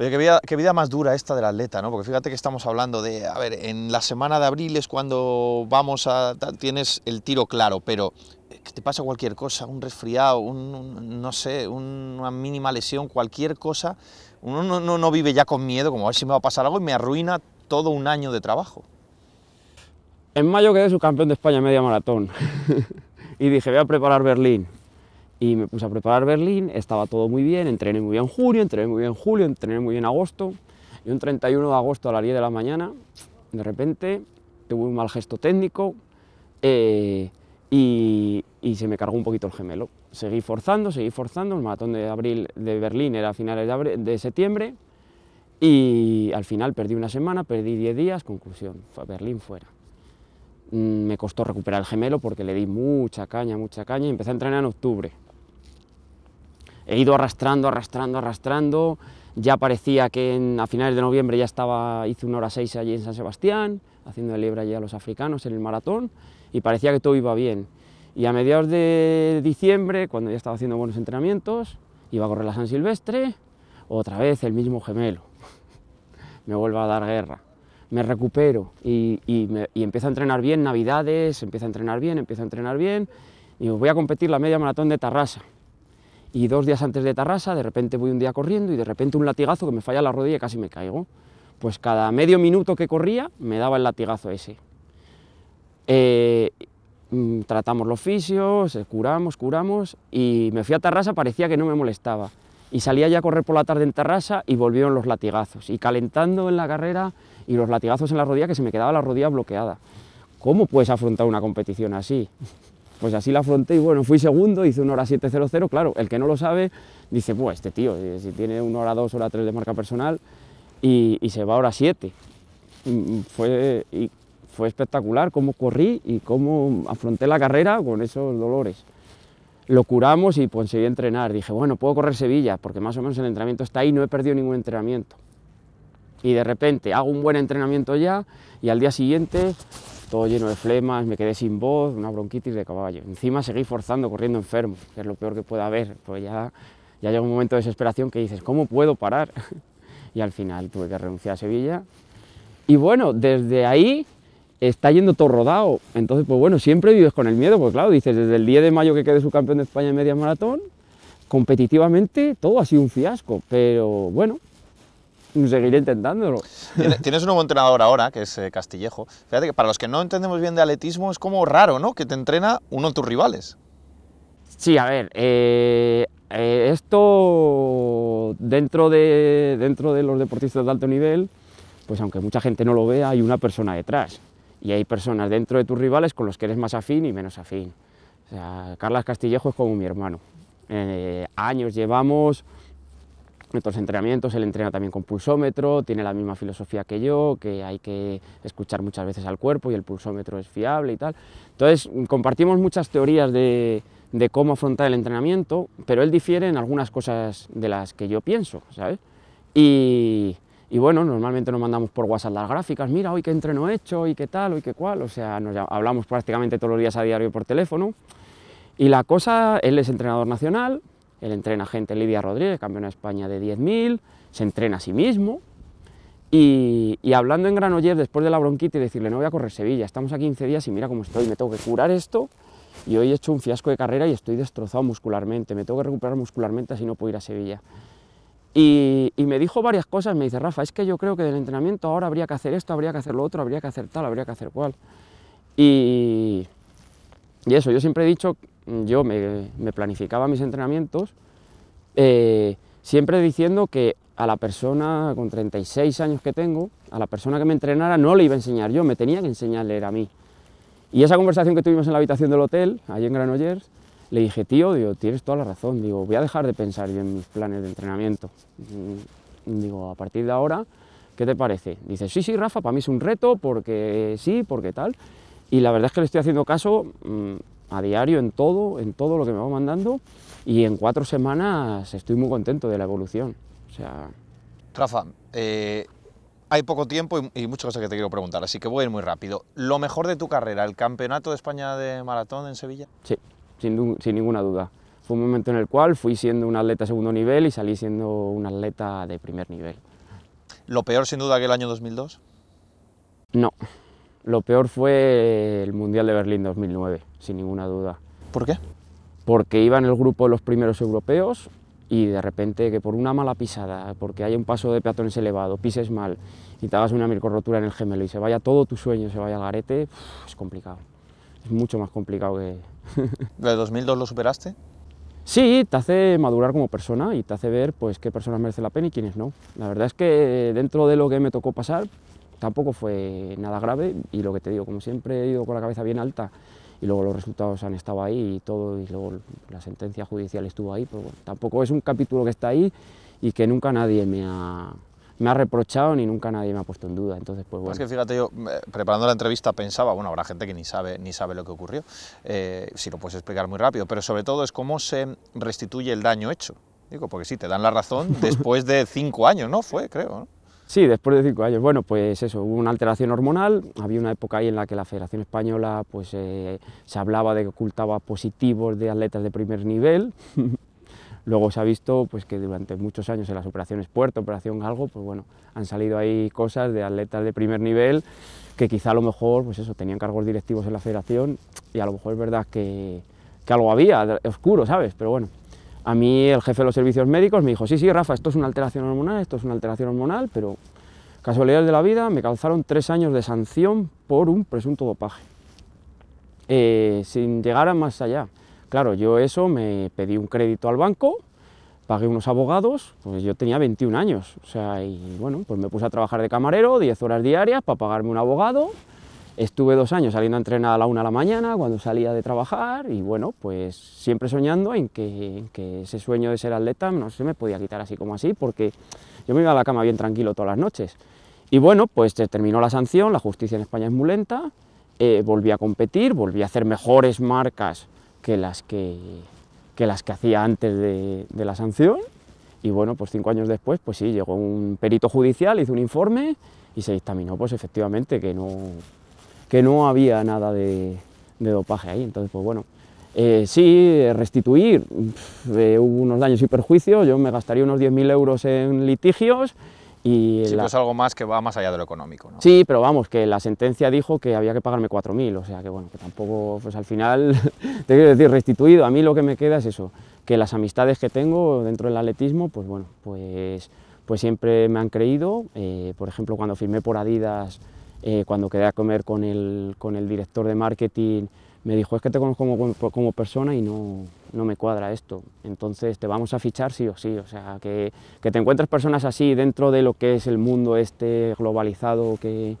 Oye, qué vida, más dura esta del atleta, ¿no? Porque fíjate que estamos hablando de, a ver, en la semana de abril es cuando vamos a, tienes el tiro claro, pero eh, que te pasa cualquier cosa, un resfriado, un, no sé, una mínima lesión, cualquier cosa, uno no, vive ya con miedo, como a ver si me va a pasar algo y me arruina todo un año de trabajo. En mayo quedé su campeón de España media maratón y dije, voy a preparar Berlín. Y me puse a preparar Berlín, estaba todo muy bien, entrené muy bien en junio, entrené muy bien en julio, entrené muy bien en agosto. Y un 31 de agosto a las 10 de la mañana, de repente, tuve un mal gesto técnico eh, y, y, se me cargó un poquito el gemelo. Seguí forzando, seguí forzando, el maratón de abril de Berlín era a finales de, septiembre y al final perdí una semana, perdí 10 días, conclusión, fue Berlín fuera. Mm, me costó recuperar el gemelo porque le di mucha caña, mucha caña y empecé a entrenar en octubre he ido arrastrando, arrastrando, arrastrando. Ya parecía que en, a finales de noviembre ya estaba, hice una hora seis allí en San Sebastián, haciendo de liebre allí a los africanos en el maratón, y parecía que todo iba bien. Y a mediados de diciembre, cuando ya estaba haciendo buenos entrenamientos, iba a correr la San Silvestre, otra vez el mismo gemelo. me vuelve a dar guerra. Me recupero y, empiezo a entrenar bien, navidades, empiezo a entrenar bien, empiezo a entrenar bien. Y voy a competir la media maratón de Tarrasa y dos días antes de Tarrasa, de repente voy un día corriendo y de repente un latigazo que me falla la rodilla y casi me caigo. Pues cada medio minuto que corría me daba el latigazo ese. Eh, mm, tratamos los fisios, eh, curamos, curamos y me fui a Tarrasa, parecía que no me molestaba. Y salía ya a correr por la tarde en Tarrasa y volvieron los latigazos. Y calentando en la carrera y los latigazos en la rodilla, que se me quedaba la rodilla bloqueada. ¿Cómo puedes afrontar una competición así? Pues así la afronté y bueno, fui segundo, hice una hora 7.00, claro, el que no lo sabe dice, pues este tío, eh, si tiene una hora 2, hora 3 de marca personal y, se va a hora 7. Mm, mm, fue, fue espectacular cómo corrí y cómo afronté la carrera con esos dolores. Lo curamos y conseguí entrenar. Dije, bueno, puedo correr Sevilla, porque más o menos el entrenamiento está ahí, no he perdido ningún entrenamiento y de repente hago un buen entrenamiento ya y al día siguiente todo lleno de flemas, me quedé sin voz, una bronquitis de caballo. Encima seguí forzando, corriendo enfermo, que es lo peor que puede haber, pues ya, ya llega un momento de desesperación que dices, ¿cómo puedo parar? y al final tuve que renunciar a Sevilla. Y bueno, desde ahí está yendo todo rodado. Entonces, pues bueno, siempre vives con el miedo, pues claro, dices, desde el 10 de mayo que quedé campeón de España en media maratón, competitivamente todo ha sido un fiasco, pero bueno, seguiré intentándolo. Tienes un nuevo entrenador ahora, que es eh, Castillejo. Fíjate que para los que no entendemos bien de atletismo es como raro, ¿no? Que te entrena uno de tus rivales. Sí, a ver, eh, eh, esto dentro de, dentro de los deportistas de alto nivel, pues aunque mucha gente no lo vea, hay una persona detrás. Y hay personas dentro de tus rivales con los que eres más afín y menos afín. O sea, Carlas Castillejo es como mi hermano. años llevamos nuestros entrenamientos, él entrena también con pulsómetro, tiene la misma filosofía que yo, que hay que escuchar muchas veces al cuerpo y el pulsómetro es fiable y tal. Entonces compartimos muchas teorías de, de cómo afrontar el entrenamiento, pero él difiere en algunas cosas de las que yo pienso, ¿sabes? Y, y bueno, normalmente nos mandamos por WhatsApp las gráficas, mira, hoy qué entreno he hecho, hoy qué tal, hoy qué cual, o sea, nos hablamos prácticamente todos los días a diario por teléfono. Y la cosa, él es entrenador nacional, él entrena gente, Lidia Rodríguez, campeona de España de 10.000, se entrena a sí mismo. Y, hablando en Granoller después de la bronquitis, decirle, no voy a correr Sevilla, estamos a 15 días y mira cómo estoy, me tengo que curar esto. Y hoy he hecho un fiasco de carrera y estoy destrozado muscularmente, me tengo que recuperar muscularmente así no puedo ir a Sevilla. Y, me dijo varias cosas, me dice, Rafa, es que yo creo que del entrenamiento ahora habría que hacer esto, habría que hacer lo otro, habría que hacer tal, habría que hacer cual. Y, y eso, yo siempre he dicho yo me, planificaba mis entrenamientos eh, siempre diciendo que a la persona con 36 años que tengo, a la persona que me entrenara no le iba a enseñar yo, me tenía que enseñarle a mí. Y esa conversación que tuvimos en la habitación del hotel, allí en Granollers, le dije, tío, digo, tienes toda la razón, digo, voy a dejar de pensar yo en mis planes de entrenamiento. Mm, mm, digo, a partir de ahora, ¿qué te parece? Dice, sí, sí, Rafa, para mí es un reto, porque sí, porque tal. Y la verdad es que le estoy haciendo caso mm, a diario en todo, en todo lo que me va mandando y en cuatro semanas estoy muy contento de la evolución. O sea... Rafa, eh, hay poco tiempo y, muchas cosas que te quiero preguntar, así que voy a ir muy rápido. ¿Lo mejor de tu carrera, el Campeonato de España de Maratón en Sevilla? Sí, sin, sin ninguna duda. Fue un momento en el cual fui siendo un atleta de segundo nivel y salí siendo un atleta de primer nivel. ¿Lo peor sin duda que el año 2002? No, lo peor fue el Mundial de Berlín 2009, sin ninguna duda. ¿Por qué? Porque iba en el grupo de los primeros europeos y de repente que por una mala pisada, porque hay un paso de peatones elevado, pises mal y te hagas una microrrotura en el gemelo y se vaya todo tu sueño, se vaya al garete, es complicado. Es mucho más complicado que... de 2002 lo superaste? Sí, te hace madurar como persona y te hace ver pues, qué personas merecen la pena y quiénes no. La verdad es que dentro de lo que me tocó pasar, Tampoco fue nada grave y lo que te digo, como siempre he ido con la cabeza bien alta y luego los resultados han estado ahí y todo, y luego la sentencia judicial estuvo ahí, pero pues tampoco es un capítulo que está ahí y que nunca nadie me ha, me ha reprochado ni nunca nadie me ha puesto en duda. Entonces, pues bueno. Es que fíjate, yo eh, preparando la entrevista pensaba, bueno, habrá gente que ni sabe, ni sabe lo que ocurrió, eh, si lo puedes explicar muy rápido, pero sobre todo es cómo se restituye el daño hecho. Digo, porque sí, te dan la razón después de cinco años, ¿no? Fue, creo. Sí, después de cinco años. Bueno, pues eso, hubo una alteración hormonal. Había una época ahí en la que la Federación Española pues, eh, se hablaba de que ocultaba positivos de atletas de primer nivel. Luego se ha visto pues, que durante muchos años en las operaciones Puerto, Operación Galgo, pues bueno, han salido ahí cosas de atletas de primer nivel que quizá a lo mejor pues eso, tenían cargos directivos en la federación y a lo mejor es verdad que, que algo había oscuro, ¿sabes? Pero bueno, a mí el jefe de los servicios médicos me dijo, sí, sí, Rafa, esto es una alteración hormonal, esto es una alteración hormonal, pero casualidad de la vida, me causaron tres años de sanción por un presunto dopaje, eh, sin llegar a más allá. Claro, yo eso me pedí un crédito al banco, pagué unos abogados, pues yo tenía 21 años, o sea, y bueno, pues me puse a trabajar de camarero, 10 horas diarias para pagarme un abogado, Estuve dos años saliendo a entrenar a la una de la mañana cuando salía de trabajar y bueno, pues siempre soñando en que, ese sueño de ser atleta no se me podía quitar así como así porque yo me iba a la cama bien tranquilo todas las noches. Y bueno, pues terminó la sanción, la justicia en España es muy lenta, eh, volví a competir, volví a hacer mejores marcas que las que, las que hacía antes de, de la sanción y bueno, pues cinco años después, pues sí, llegó un perito judicial, hizo un informe y se dictaminó, pues efectivamente que no, que no había nada de, dopaje ahí. Entonces, pues bueno, eh, sí, restituir, eh, hubo unos daños y perjuicios, yo me gastaría unos 10.000 euros en litigios. Y sí, pues es algo más que va más allá de lo económico, ¿no? Sí, pero vamos, que la sentencia dijo que había que pagarme 4.000, o sea que bueno, que tampoco, pues al final, te quiero decir, restituido, a mí lo que me queda es eso, que las amistades que tengo dentro del atletismo, pues bueno, pues, pues siempre me han creído, eh, por ejemplo, cuando firmé por Adidas eh, cuando quedé a comer con el, con el director de marketing, me dijo, es que te conozco como, como persona y no, no, me cuadra esto, entonces te vamos a fichar sí o sí, o sea, que, que, te encuentres personas así dentro de lo que es el mundo este globalizado, que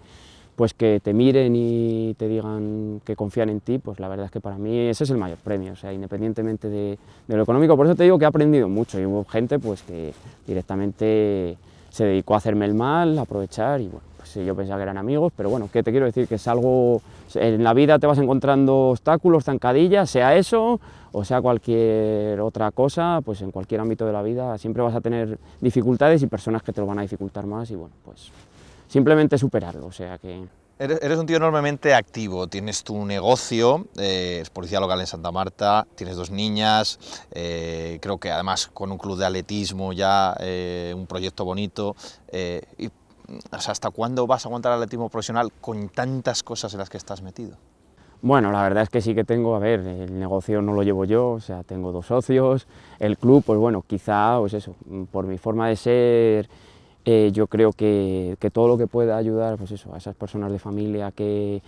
pues que te miren y te digan que confían en ti, pues la verdad es que para mí ese es el mayor premio, o sea, independientemente de, de lo económico, por eso te digo que he aprendido mucho y hubo gente pues que directamente se dedicó a hacerme el mal, a aprovechar y bueno, pues yo pensaba que eran amigos, pero bueno, ¿qué te quiero decir? Que es algo, en la vida te vas encontrando obstáculos, zancadillas, sea eso o sea cualquier otra cosa, pues en cualquier ámbito de la vida siempre vas a tener dificultades y personas que te lo van a dificultar más y bueno, pues simplemente superarlo, o sea que... Eres, un tío enormemente activo, tienes tu negocio, eh, es policía local en Santa Marta, tienes dos niñas, eh, creo que además con un club de atletismo ya, eh, un proyecto bonito. ¿Hasta cuándo vas a aguantar el atletismo profesional con tantas cosas en las que estás metido? Bueno, la verdad es que sí que tengo, a ver, el negocio no lo llevo yo, o sea, tengo dos socios, el club, pues bueno, quizá, pues eso, por mi forma de ser eh, yo creo que, todo lo que pueda ayudar pues eso, a esas personas de familia que,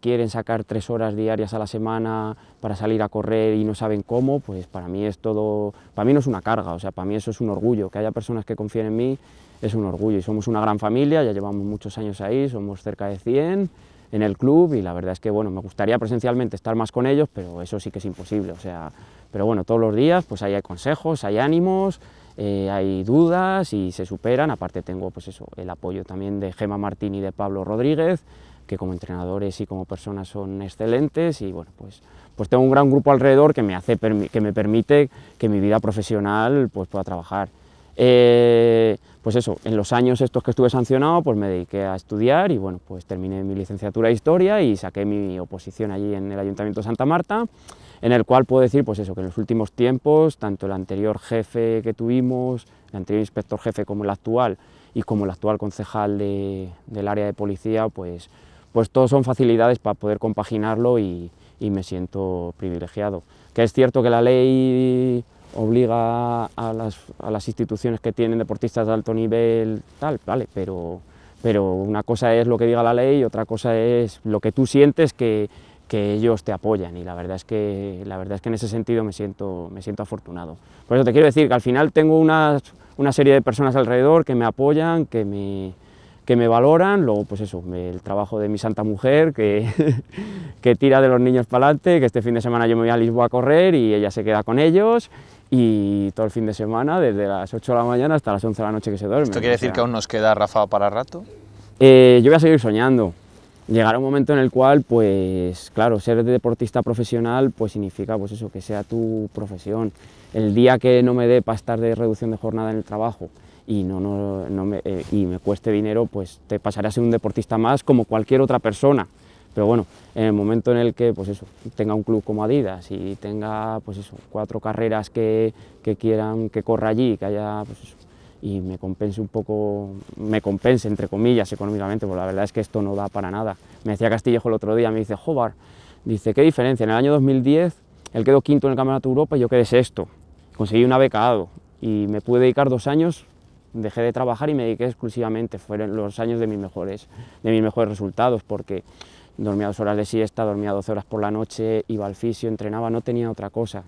quieren sacar tres horas diarias a la semana para salir a correr y no saben cómo, pues para mí es todo, para mí no es una carga, o sea, para mí eso es un orgullo, que haya personas que confíen en mí es un orgullo y somos una gran familia, ya llevamos muchos años ahí, somos cerca de 100 en el club y la verdad es que bueno, me gustaría presencialmente estar más con ellos, pero eso sí que es imposible, o sea, pero bueno, todos los días pues ahí hay consejos, hay ánimos, eh, hay dudas y se superan, aparte tengo pues eso, el apoyo también de Gema Martín y de Pablo Rodríguez, que como entrenadores y como personas son excelentes y bueno, pues, pues tengo un gran grupo alrededor que me, hace, que me permite que mi vida profesional pues, pueda trabajar. Eh, pues eso, en los años estos que estuve sancionado, pues me dediqué a estudiar y bueno, pues terminé mi licenciatura de Historia y saqué mi oposición allí en el Ayuntamiento de Santa Marta en el cual puedo decir pues eso, que en los últimos tiempos, tanto el anterior jefe que tuvimos, el anterior inspector jefe como el actual, y como el actual concejal del área de policía, pues, pues todos son facilidades para poder compaginarlo y, me siento privilegiado. Que es cierto que la ley obliga a las, a las, instituciones que tienen deportistas de alto nivel, tal, vale, pero, pero una cosa es lo que diga la ley y otra cosa es lo que tú sientes que, que ellos te apoyan y la verdad es que, la verdad es que en ese sentido me siento, me siento afortunado. Por eso te quiero decir que al final tengo una, una serie de personas alrededor que me apoyan, que me, que me valoran, luego pues eso, el trabajo de mi santa mujer que, que tira de los niños para adelante, que este fin de semana yo me voy a Lisboa a correr y ella se queda con ellos y todo el fin de semana, desde las 8 de la mañana hasta las 11 de la noche que se duerme. ¿Esto quiere decir que aún nos queda Rafa para rato? Eh, yo voy a seguir soñando, a un momento en el cual, pues claro, ser deportista profesional pues significa pues eso, que sea tu profesión. El día que no me dé para estar de reducción de jornada en el trabajo y, no, no, eh, me, cueste dinero, pues te pasaré a ser un deportista más como cualquier otra persona. Pero bueno, en el momento en el que pues eso, tenga un club como Adidas y tenga pues eso, cuatro carreras que, que quieran que corra allí, que haya pues eso, y me compense un poco, me compense entre comillas económicamente, porque la verdad es que esto no da para nada. Me decía Castillejo el otro día, me dice, Jobar, dice, ¿qué diferencia? En el año 2010 él quedó quinto en el Campeonato Europa y yo quedé sexto. Conseguí un becado y me pude dedicar dos años, dejé de trabajar y me dediqué exclusivamente, fueron los años de mis mejores, de mis mejores resultados, porque dormía dos horas de siesta, dormía 12 horas por la noche, iba al fisio, entrenaba, no tenía otra cosa.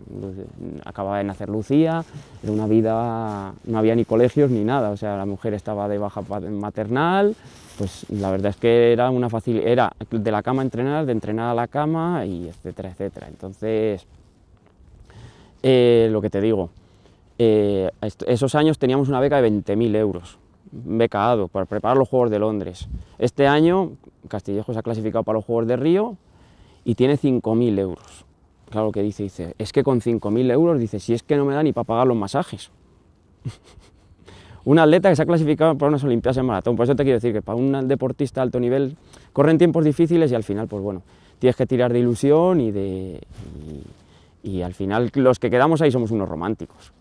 Acababa de nacer Lucía, era una vida, no había ni colegios ni nada, o sea, la mujer estaba de baja maternal, pues la verdad es que era una facilidad, era de la cama a entrenar, de entrenar a la cama y etcétera, etcétera. Entonces, eh, lo que te digo, eh, esos años teníamos una beca de 20.000 euros becado para preparar los Juegos de Londres. Este año Castillejo se ha clasificado para los Juegos de Río y tiene 5.000 euros. Claro que dice, dice, es que con 5.000 euros, dice, si es que no me da ni para pagar los masajes. un atleta que se ha clasificado para unas Olimpiadas en maratón, por eso te quiero decir que para un deportista de alto nivel corren tiempos difíciles y al final, pues bueno, tienes que tirar de ilusión y de y al final los que quedamos ahí somos unos románticos.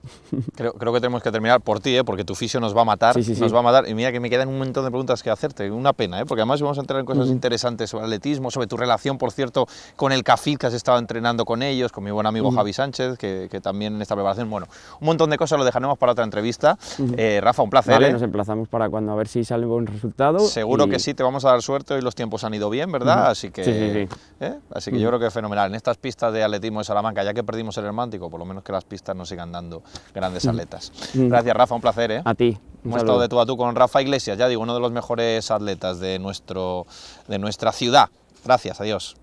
Creo, creo que tenemos que terminar por ti, ¿eh? porque tu fisio nos va a matar, nos va a matar. Y mira que me quedan un montón de preguntas que hacerte, una pena, ¿eh? porque además vamos a entrar en cosas interesantes sobre atletismo, sobre tu relación, por cierto, con el CAFID que has estado entrenando con ellos, con mi buen amigo Javi Sánchez, que, que, también en esta preparación, bueno, un montón de cosas lo dejaremos para otra entrevista. Eh, Rafa, un placer. Vale, ¿eh? nos emplazamos para cuando a ver si sale un buen resultado. Seguro que sí, te vamos a dar suerte, hoy los tiempos han ido bien, ¿verdad? Así que, ¿eh? así que yo creo que es fenomenal. En estas pistas de atletismo de Salamanca, ya que perdimos el hermántico, por lo menos que las pistas nos sigan dando grandes mm. atletas. Mm. Gracias, Rafa, un placer. ¿eh? A ti. Hemos estado de tú a tú con Rafa Iglesias, ya digo, uno de los mejores atletas de, nuestro, de nuestra ciudad. Gracias, adiós.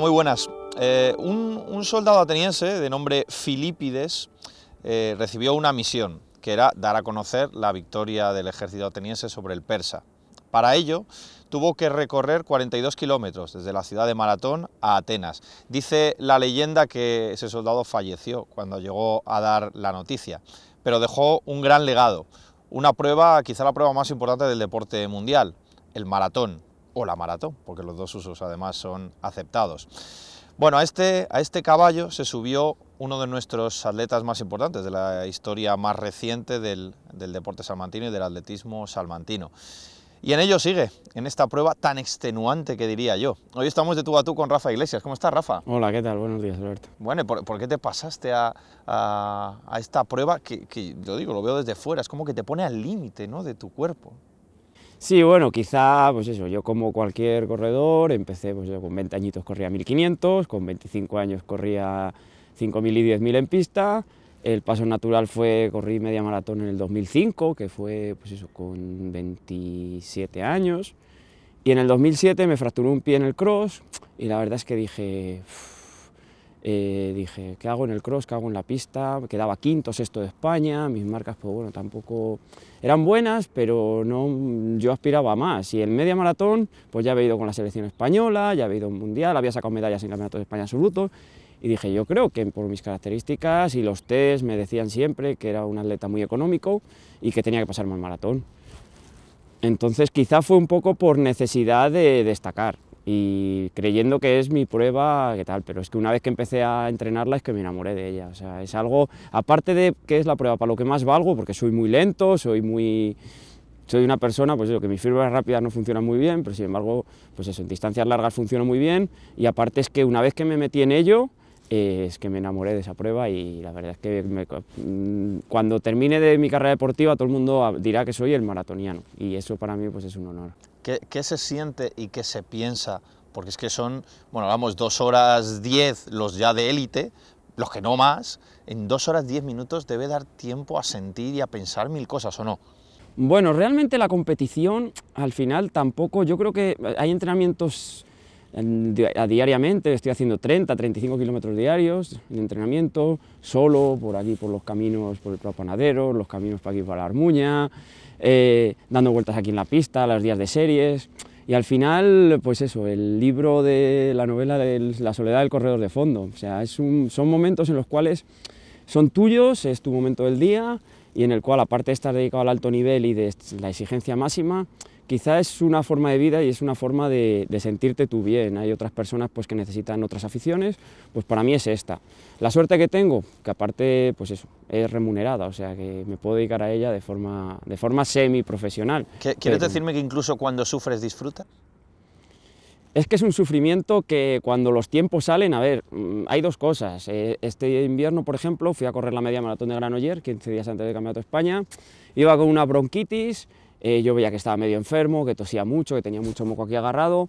muy buenas. Eh, un, soldado ateniense de nombre Filipides eh, recibió una misión, que era dar a conocer la victoria del ejército ateniense sobre el persa. Para ello, tuvo que recorrer 42 kilómetros desde la ciudad de Maratón a Atenas. Dice la leyenda que ese soldado falleció cuando llegó a dar la noticia, pero dejó un gran legado, una prueba, quizá la prueba más importante del deporte mundial, el maratón o la maratón, porque los dos usos además son aceptados. Bueno, a este, a este caballo se subió uno de nuestros atletas más importantes de la historia más reciente del, deporte salmantino y del atletismo salmantino. Y en ello sigue, en esta prueba tan extenuante que diría yo. Hoy estamos de tú a tú con Rafa Iglesias. ¿Cómo estás, Rafa? Hola, ¿qué tal? Buenos días, Alberto. Bueno, ¿por, qué te pasaste a, esta prueba que, que, yo digo, lo veo desde fuera? Es como que te pone al límite ¿no? de tu cuerpo. Sí, bueno, quizá, pues eso, yo como cualquier corredor, empecé, pues yo con 20 añitos corría 1500, con 25 años corría 5000 y 10000 en pista, el paso natural fue, corrí media maratón en el 2005, que fue, pues eso, con 27 años, y en el 2007 me fracturé un pie en el cross, y la verdad es que dije... Eh, dije, ¿qué hago en el cross? ¿Qué hago en la pista? Quedaba quinto, sexto de España, mis marcas, pues bueno, tampoco eran buenas, pero no, yo aspiraba a más. Y el media maratón, pues ya había ido con la selección española, ya había ido en mundial, había sacado medallas en campeonato de España absoluto. Y dije, yo creo que por mis características y los test me decían siempre que era un atleta muy económico y que tenía que pasarme el maratón. Entonces quizá fue un poco por necesidad de destacar y creyendo que es mi prueba, qué tal, pero es que una vez que empecé a entrenarla es que me enamoré de ella, o sea, es algo, aparte de que es la prueba para lo que más valgo, porque soy muy lento, soy muy, soy una persona, pues eso, que mis fibras rápidas no funcionan muy bien, pero sin embargo, pues eso, en distancias largas funciona muy bien, y aparte es que una vez que me metí en ello, eh, es que me enamoré de esa prueba y la verdad es que mm, cuando termine de mi carrera deportiva todo el mundo dirá que soy el maratoniano y eso para mí pues es un honor. ¿Qué, se siente y qué se piensa? Porque es que son, bueno, vamos, dos horas diez los ya de élite, los que no más, en dos horas diez minutos debe dar tiempo a sentir y a pensar mil cosas, ¿o no? Bueno, realmente la competición al final tampoco, yo creo que hay entrenamientos diariamente, estoy haciendo 30, 35 kilómetros diarios de entrenamiento, solo por aquí, por los caminos, por el Panadero, los caminos para aquí para la Armuña, eh, dando vueltas aquí en la pista, los días de series. Y al final, pues eso, el libro de la novela de La soledad del corredor de fondo. O sea, son momentos en los cuales son tuyos, es tu momento del día y en el cual, aparte de estar dedicado al alto nivel y de la exigencia máxima, Quizá es una forma de vida y es una forma de, sentirte tú bien. Hay otras personas pues, que necesitan otras aficiones, pues para mí es esta. La suerte que tengo, que aparte pues es remunerada, o sea que me puedo dedicar a ella de forma, de forma semi-profesional. ¿Quieres decirme que incluso cuando sufres disfrutas? Es que es un sufrimiento que cuando los tiempos salen, a ver, mm, hay dos cosas. Eh, este invierno, por ejemplo, fui a correr la media maratón de Granollers, 15 días antes del Campeonato de España. Iba con una bronquitis, eh, yo veía que estaba medio enfermo, que tosía mucho, que tenía mucho moco aquí agarrado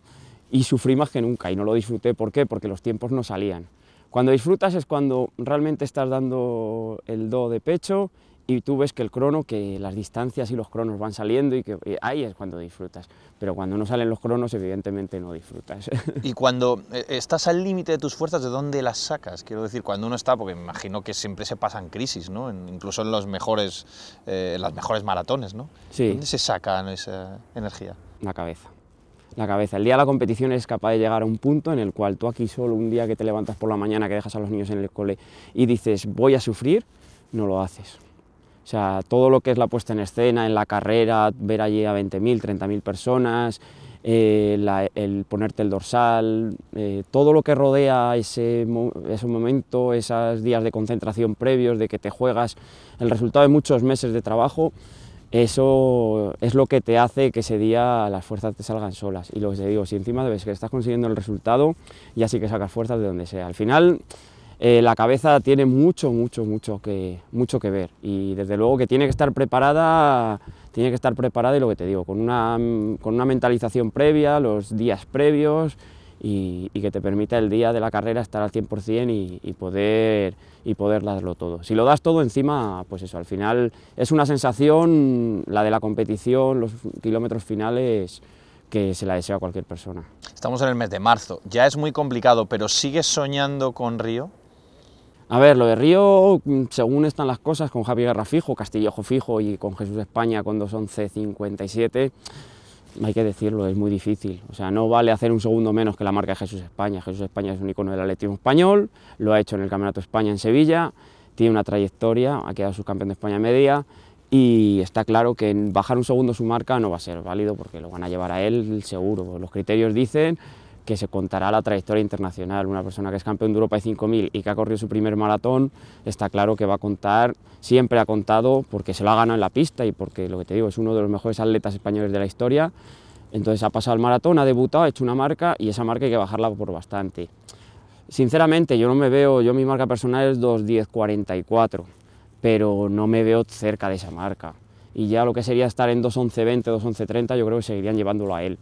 y sufrí más que nunca y no lo disfruté. ¿Por qué? Porque los tiempos no salían. Cuando disfrutas es cuando realmente estás dando el do de pecho y tú ves que el crono, que las distancias y los cronos van saliendo y que eh, ahí es cuando disfrutas. Pero cuando no salen los cronos, evidentemente no disfrutas. Y cuando eh, estás al límite de tus fuerzas, ¿de dónde las sacas? Quiero decir, cuando uno está, porque me imagino que siempre se pasan crisis, ¿no? incluso en los mejores, eh, las mejores maratones, ¿no? ¿Dónde se saca esa energía? La cabeza. La cabeza. El día de la competición es capaz de llegar a un punto en el cual tú aquí solo, un día que te levantas por la mañana, que dejas a los niños en el cole y dices voy a sufrir, no lo haces o sea, todo lo que es la puesta en escena, en la carrera, ver allí a 20.000, 30.000 personas, eh, el ponerte el dorsal, eh, todo lo que rodea ese, ese, momento, esos días de concentración previos, de que te juegas el resultado de muchos meses de trabajo, eso es lo que te hace que ese día las fuerzas te salgan solas. Y lo que te digo, si encima ves que estás consiguiendo el resultado, ya sí que sacas fuerzas de donde sea. Al final eh, la cabeza tiene mucho, mucho, mucho que, mucho que ver y desde luego que tiene que estar preparada, tiene que estar preparada y lo que te digo, con una, mentalización previa, los días previos y, que te permita el día de la carrera estar al 100% y, y, poder, y poder darlo todo. Si lo das todo encima, pues eso, al final es una sensación, la de la competición, los kilómetros finales, que se la desea cualquier persona. Estamos en el mes de marzo, ya es muy complicado, pero ¿sigues soñando con Río? A ver, lo de Río, mm, según están las cosas, con Javi Garrafijo, fijo, Castillejo fijo y con Jesús España con 57 hay que decirlo, es muy difícil. O sea, no vale hacer un segundo menos que la marca de Jesús España. Jesús España es un icono del atletismo español, lo ha hecho en el Campeonato España en Sevilla, tiene una trayectoria, ha quedado subcampeón de España media y está claro que bajar un segundo su marca no va a ser válido porque lo van a llevar a él seguro. Los criterios dicen que se contará la trayectoria internacional. Una persona que es campeón de Europa de 5.000 y que ha corrido su primer maratón, está claro que va a contar, siempre ha contado porque se lo ha ganado en la pista y porque, lo que te digo, es uno de los mejores atletas españoles de la historia. Entonces ha pasado el maratón, ha debutado, ha hecho una marca y esa marca hay que bajarla por bastante. Sinceramente, yo no me veo, yo mi marca personal es 2.10.44, pero no me veo cerca de esa marca. Y ya lo que sería estar en 2.11.20, 2.11.30, yo creo que seguirían llevándolo a él.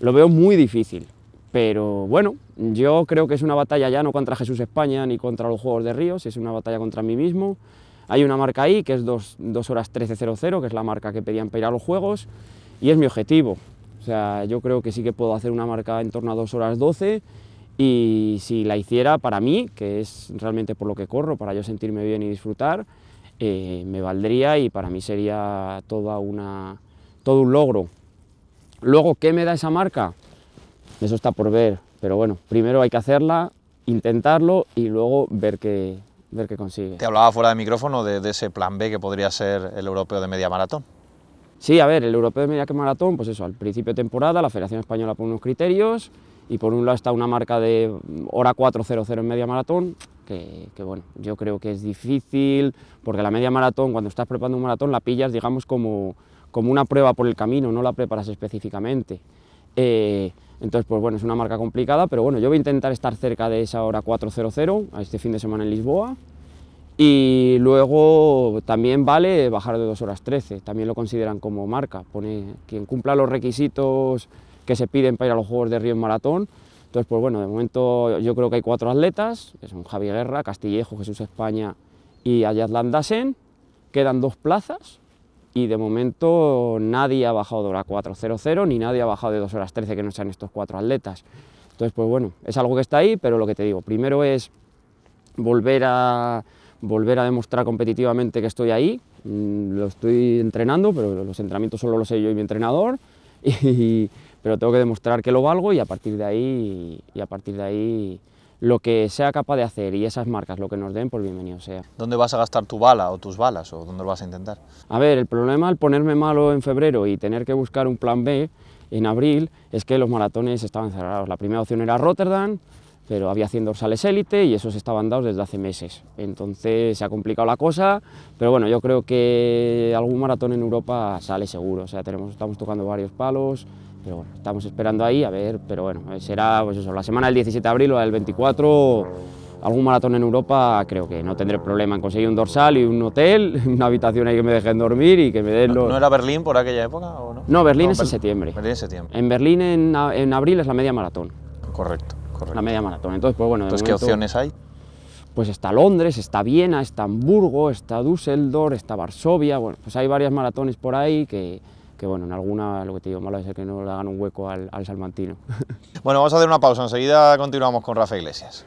Lo veo muy difícil, pero bueno, yo creo que es una batalla ya no contra Jesús España ni contra los Juegos de Ríos, es una batalla contra mí mismo. Hay una marca ahí que es 2, horas 13.00, que es la marca que pedían para ir a los Juegos, y es mi objetivo. O sea, yo creo que sí que puedo hacer una marca en torno a 2 horas 12 y si la hiciera para mí, que es realmente por lo que corro, para yo sentirme bien y disfrutar, eh, me valdría y para mí sería todo un logro. Luego, ¿qué me da esa marca? Eso está por ver, pero bueno, primero hay que hacerla, intentarlo y luego ver qué, ver qué consigue. Te hablaba fuera de micrófono de, ese plan B que podría ser el europeo de media maratón. Sí, a ver, el europeo de media maratón, pues eso, al principio de temporada la Federación Española pone unos criterios y por un lado está una marca de hora 4.00 en media maratón, que, bueno, yo creo que es difícil, porque la media maratón, cuando estás preparando un maratón, la pillas, digamos, como, como una prueba por el camino, no la preparas específicamente. Eh, entonces, pues bueno, es una marca complicada, pero bueno, yo voy a intentar estar cerca de esa hora 4.00 a este fin de semana en Lisboa. Y luego también vale bajar de 2 horas 13, también lo consideran como marca. Pone quien cumpla los requisitos que se piden para ir a los Juegos de Río en Maratón. Entonces, pues bueno, de momento yo creo que hay cuatro atletas, es un Javi Guerra, Castillejo, Jesús España y Ayatlan Dasen. Quedan dos plazas, y de momento nadie ha bajado de hora 4.00 ni nadie ha bajado de 2 horas 13 que no sean estos cuatro atletas. Entonces, pues bueno, es algo que está ahí, pero lo que te digo, primero es volver a, volver a demostrar competitivamente que estoy ahí, mm, lo estoy entrenando, pero los entrenamientos solo los sé yo y mi entrenador, pero tengo que demostrar que lo valgo y a partir de ahí, y a partir de ahí lo que sea capaz de hacer y esas marcas lo que nos den, por pues bienvenido sea. ¿Dónde vas a gastar tu bala o tus balas o dónde lo vas a intentar? A ver, el problema al ponerme malo en febrero y tener que buscar un plan B en abril es que los maratones estaban cerrados. La primera opción era Rotterdam, pero había 100 dorsales élite y esos estaban dados desde hace meses. Entonces se ha complicado la cosa, pero bueno, yo creo que algún maratón en Europa sale seguro, o sea, tenemos, estamos tocando varios palos, pero bueno, estamos esperando ahí, a ver, pero bueno, eh, será pues eso, la semana del 17 de abril o del 24, algún maratón en Europa creo que no tendré problema en conseguir un dorsal y un hotel, una habitación ahí que me dejen dormir y que me den los... ¿No era Berlín por aquella época o no? No, Berlín es en septiembre. en septiembre. En Berlín en abril es la media maratón. Correcto la media maratón. Entonces, pues bueno. ¿qué opciones hay? Pues está Londres, está Viena, está Hamburgo, está Düsseldorf, está Varsovia. Bueno, pues hay varias maratones por ahí que, que bueno, en alguna, lo que te digo, malo es que no le hagan un hueco al, al salmantino. Bueno, vamos a hacer una pausa, enseguida continuamos con Rafa Iglesias.